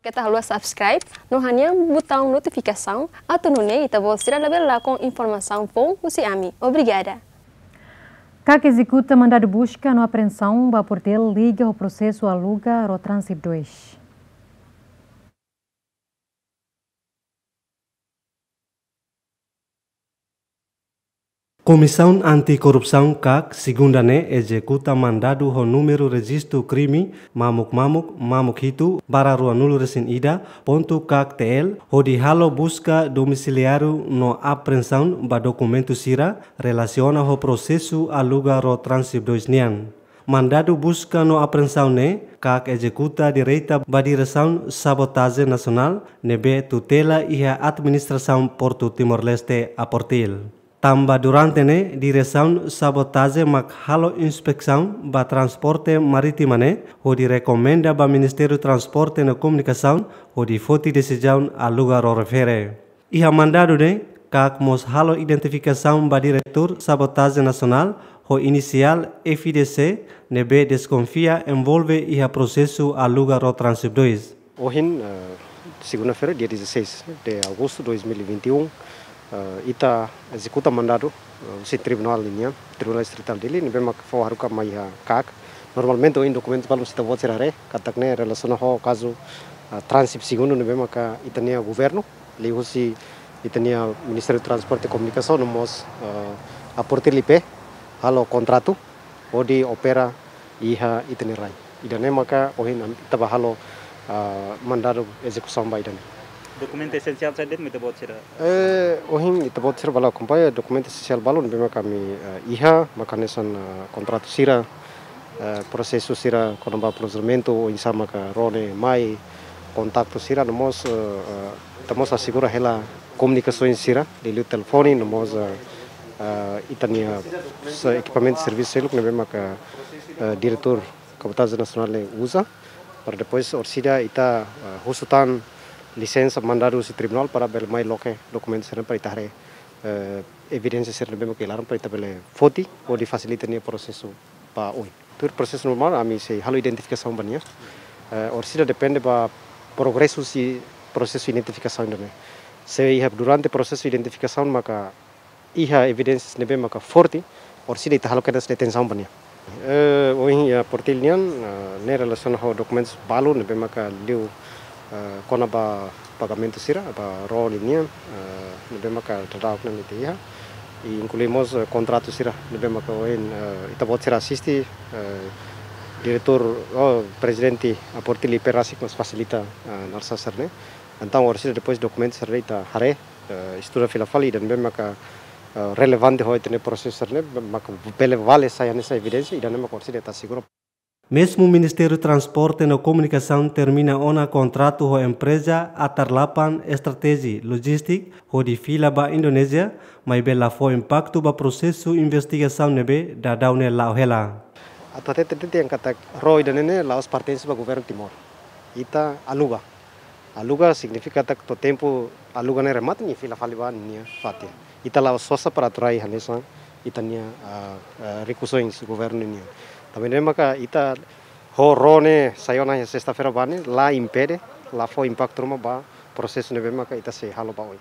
Ketahlua tá subscribe no hanha botão notificação atunune ita tá você receber lá com informação bom usi ami. Obrigada. CAC executa mandado busca no apreensão, Baportel liga o processo aluga Rotransip 2. Anti Anticorrupção Kak segunda-ne, ejekuta mandadu ho numero registu krimi mamuk mamuk mamuk hitu para rua nulu resin ida pontu kak TL ho di halo buska domisiliaru no aprensaun ba dokumentu sira relasiona ho prosesu aluga ro transib doisnian. Mandadu buska no aprensaun ne ejekuta di direita ba resaun sabotaze nasional nebe tutela iha administrasaun portu Timor-Leste aportil. Tamba durante ne direção sabotagem mak halo inspeção ba transporte marítima ne hodi recomenda ba Ministério Transporte e Comunicação hodi foti decisão a lugar o refere. Iha mandado ne kak mos halo identificação ba direktur sabotagem nasional ho inicial FIDC be desconfia envolve iha prosesu a lugar o trânsito Ohin eh, segunda-feira, dia 16 de agosto 2021, Eh, ita executa mandado eh, si tribunal ya tribunal distrital dili ini memang fo haruka mai ha kak normalmente o documento para kita buat tirar katak ne relaciona ho caso eh, transip sigunu ni bem ka itania governo li itania ministério de transporte e comunicação no mos aporte lipe halo contrato odi opera iha itania rai idane maka ohin tabahalo mandado execução ba idane dokumente esensial saja itu terbotsir. Eh, ohin itu terbotsir bala kumpaya dokumente esensial balon bima kami uh, iha makanya san uh, eh, kontrak sira uh, eh, proses sira konamba pronunciamento o insama ka rone mai kontakto sira nomos uh, tamos asigura hela komunikasi sira lilu teleponi, nomos uh, itania equipamento equipment serviço seluk, que Maka ka uh, diretor Capitaz Nacional usa para depois orsida ita uh, husutan licenza mandar usi tribunal para bel mai loke dokumen seren para itare eh, evidensi seren bemo kelaran para itabele foti o di fasilitani proses pa oi tur proses normal ami se halo identificação bania eh, or sida depende ba progresso si identifikasi identificação dene se iha durante processo identificação maka iha evidensi nebe maka forte or sida itahalo kedas detenção bania Uh, oih ya portilnian uh, ne relacion ho documentos balu nebe maka liu Eh, kona ba pagamento sira ba rolingia eh, nebema ka dadaok na mite iha i inculimos contrato eh, sira nebema ka oen itabot sira asisti diretor o presidente aporti liberasik mas facilita narsa sarne antang orsira depois documento sarne ita hare istura filafali dan bema ka relevante hoy tene proses sarne maka pele vale saya nessa evidensi dan dan maka orsira ta seguro Mesmo o Ministério do Transporte e Comunicação termina um contrato com a empresa Atarlapan Logística, Logistic, de fila ba Indonésia, mas bela foi impacto o processo investigação nebe da daune lauhela. Atate que yang kata Roy dan ini laos partensi ba governo Timor. Ita aluga. Aluga significa que to tempo aluga ne remat ni fila faliba ni fatia. Ita laos sosa para turai hanesa itania nia. uh, ah, recursos governo ni. Também é maka ita ho rone saiu na sexta-feira bani lá impede, lá foi impacto uma ba processo nebe que ita se halo ba oi.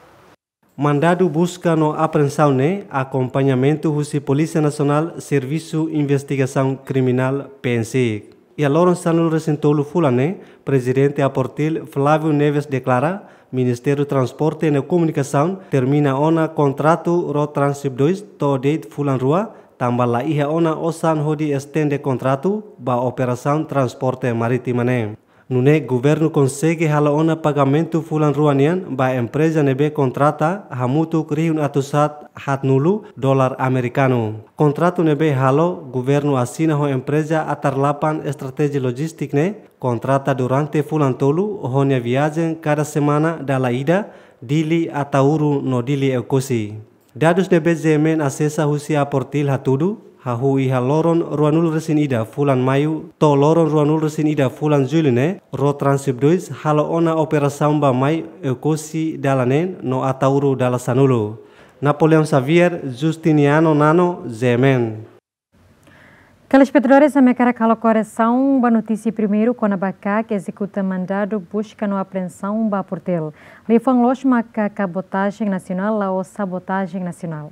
Mandado busca no apreensão né acompanhamento husi Polícia Nacional Serviço Investigação Criminal PNC. E a Lorenz Sanul Recentolo Fulane, presidente a portil Flávio Neves declara Ministério do Transporte e Comunicação termina ona contrato Road 2 to date Fulan Rua tambah iha ona osan hodi estende kontratu ba operasan transporte maritimane. ne. Nune guvernu konsege hala ona pagamento fulan ruanian ba empresa nebe kontrata hamutu kriun atusat hat nulu dolar amerikanu. Kontratu nebe halo guvernu asina ho empresa lapan strategi logistik ne kontrata durante fulan tolu honya viajen kada semana dala ida dili atauru no dili ekosi. Dadus de Benjamin asesa Rusia Portil Hatudu, hahui haloron ruanul resin ida fulan Mayu, to loron ruanul resin ida fulan Juline, ro transubduis halo ona opera samba mai ekosi dalanen no atauru dalasanulu. Napoleon Xavier Justiniano Nano Zemen. Telespectadores, a minha cala coração, uma notícia primeiro, quando BACA, que executa mandado, busca no apreensão, um portel. Lifan Losh, uma cabotagem nacional, ou sabotagem nacional.